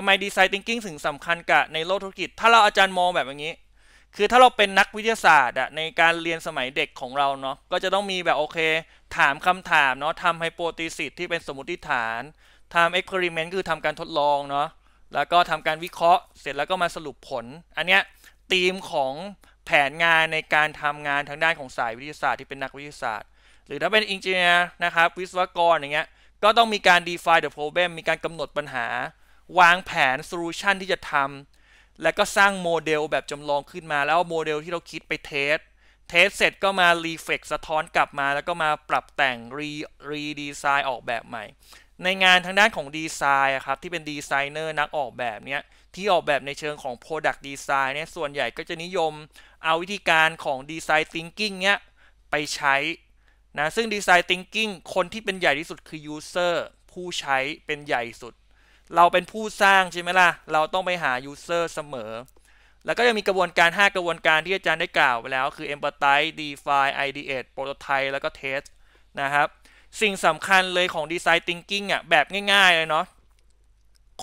ทำไมดีไซน์ thinking ถึงสำคัญกับในโลกธุรกิจ ถ้าเราอาจารย์มองแบบอย่างนี้ คือถ้าเราเป็นนักวิทยาศาสตร์อะในการเรียนสมัยเด็กของเราเนาะ ก็จะต้องมีแบบโอเค ถามคำถามเนาะทำไฮโปติซิสที่เป็นสมมติฐาน ทำเอ็กซ์เพริเมนต์ คือทำการทดลองเนาะ แล้วก็ทำการวิเคราะห์เสร็จแล้วก็มาสรุปผล อันเนี้ยธีมของแผนงานในการทำงานทางด้านของสายวิทยาศาสตร์ที่เป็นนักวิทยาศาสตร์ หรือถ้าเป็นอินเจเนียร์นะครับวิศวกรอย่างเงี้ย ก็ต้องมีการ define the problem มีการกำหนดปัญหาวางแผนโซลูชันที่จะทำ แล้วก็สร้างโมเดลแบบจำลองขึ้นมา แล้วโมเดลที่เราคิดไปเทส เทสเสร็จก็มารีเฟกสะท้อนกลับมา แล้วก็มาปรับแต่งรีรีดีไซน์ออกแบบใหม่ ในงานทางด้านของดีไซน์ครับที่เป็นดีไซเนอร์นักออกแบบเนี้ยที่ออกแบบในเชิงของ Product Design เนี่ยส่วนใหญ่ก็จะนิยม เอาวิธีการของ Design Thinking เนี้ยไปใช้นะ ซึ่ง Design Thinking คนที่เป็นใหญ่ที่สุดคือ User ผู้ใช้เป็นใหญ่สุดเราเป็นผู้สร้างใช่ไหมล่ะ เราต้องไปหา user เสมอ แล้วก็ยังมีกระบวนการ 5 กระบวนการที่อาจารย์ได้กล่าวไปแล้ว คือ empathize define ideate prototype แล้วก็ test นะครับ สิ่งสำคัญเลยของ design thinking อ่ะแบบง่ายๆเลยเนาะ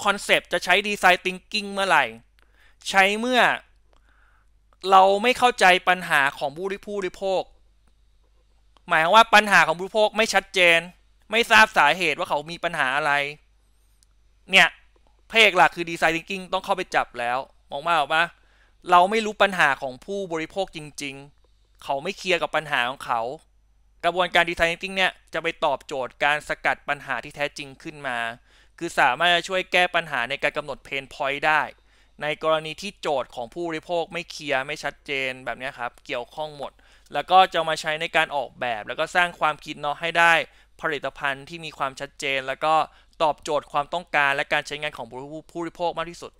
คอนเซปต์จะใช้ design thinking เมื่อไหร่ ใช้เมื่อเราไม่เข้าใจปัญหาของผู้ริผู้ริโภค หมายว่าปัญหาของผู้ริโภคไม่ชัดเจน ไม่ทราบสาเหตุว่าเขามีปัญหาอะไรเนี่ย เพกหลักคือดีไซน์ทิงกิ้งต้องเข้าไปจับแล้ว มองมาออกมาเราไม่รู้ปัญหาของผู้บริโภคจริงๆ เขาไม่เคลียร์กับปัญหาของเขา กระบวนการดีไซน์ทิงกิ้งเนี่ย จะไปตอบโจทย์การสกัดปัญหาที่แท้จริงขึ้นมา คือสามารถช่วยแก้ปัญหาในการกำหนดเพนพอยต์ได้ ในกรณีที่โจทย์ของผู้บริโภคไม่เคลียร์ ไม่ชัดเจนแบบนี้ครับเกี่ยวข้องหมด แล้วก็จะมาใช้ในการออกแบบ แล้วก็สร้างความคิดเนาะให้ได้ผลิตภัณฑ์ที่มีความชัดเจนแล้วก็ตอบโจทย์ความต้องการและการใช้งานของผู้ริโภคมากที่สุด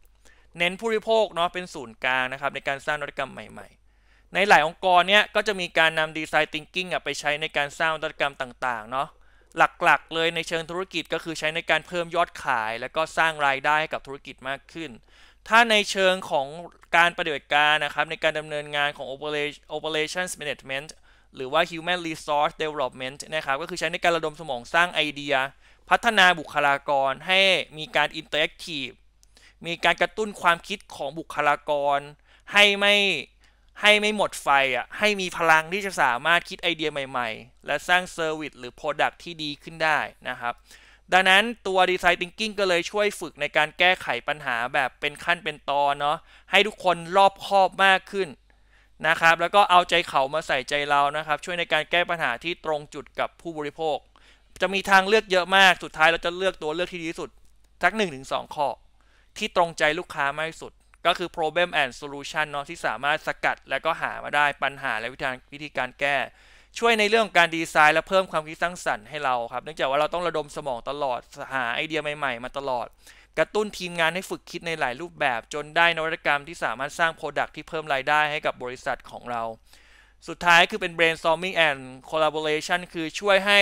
เน้นผู้ริโภคเนาะเป็นศูนย์กลางนะครับในการสร้างนวัตกรรมใหม่ ๆ ในหลายองค์กรเนี่ยก็จะมีการนำดีไซน์ทิงกิ้งไปใช้ในการสร้างนวัตกรรมต่างๆเนาะหลักๆเลยในเชิงธุรกิจก็คือใช้ในการเพิ่มยอดขาย และก็สร้างรายได้ให้กับธุรกิจมากขึ้นถ้าในเชิงของการปฏิบัติการนะครับในการดำเนินงานของ operations management หรือว่า human resource development นะครับ ก็คือใช้ในการระดมสมองสร้างไอเดีย พัฒนาบุคลากรให้มีการ interactive มีการกระตุ้นความคิดของบุคลากร ให้ไม่ให้ไม่หมดไฟอ่ะ ให้มีพลังที่จะสามารถคิดไอเดียใหม่ๆ และสร้างเซอร์วิสหรือ Product ที่ดีขึ้นได้นะครับ ดังนั้นตัวดีไซน์ Thinking ก็เลยช่วยฝึกในการแก้ไขปัญหาแบบเป็นขั้นเป็นตอนเนาะ ให้ทุกคนรอบคอบมากขึ้นนะครับแล้วก็เอาใจเขามาใส่ใจเรานะครับ ช่วยในการแก้ปัญหาที่ตรงจุดกับผู้บริโภค จะมีทางเลือกเยอะมากสุดท้ายเราจะเลือกตัวเลือกที่ดีที่สุดสัก 1-2 ข้อ ที่ตรงใจลูกค้ามากที่สุด ก็คือ problem and solution เนาะที่สามารถสกัดและก็หามาได้ปัญหาและวิธีการแก้ช่วยในเรื่องของการดีไซน์และเพิ่มความคิดสร้างสรรค์ให้เราครับเนื่องจากว่าเราต้องระดมสมองตลอด หาไอเดียใหม่ๆ มาตลอด กระตุ้นทีมงานให้ฝึกคิดในหลายรูปแบบ จนได้นวัตกรรมที่สามารถสร้างโปรดักที่เพิ่มรายได้ให้กับบริษัทของเรา สุดท้ายคือเป็น brainstorming and collaboration คือช่วยให้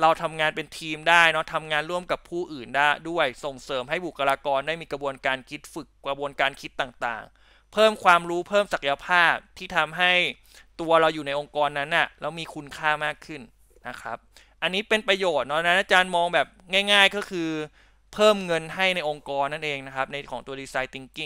เราทำงานเป็นทีมได้เนาะทำงานร่วมกับผู้อื่นได้ด้วย ส่งเสริมให้บุคลากรได้มีกระบวนการคิดฝึกกระบวนการคิดต่างๆ เพิ่มความรู้เพิ่มศักยภาพที่ทำให้ตัวเราอยู่ในองค์กรนั้นน่ะเรามีคุณค่ามากขึ้นนะครับอันนี้เป็นประโยชน์เนาะนะอาจารย์มองแบบง่าย ๆ ก็คือเพิ่มเงินให้ในองค์กรนั่นเองนะครับในของตัว Design Thinking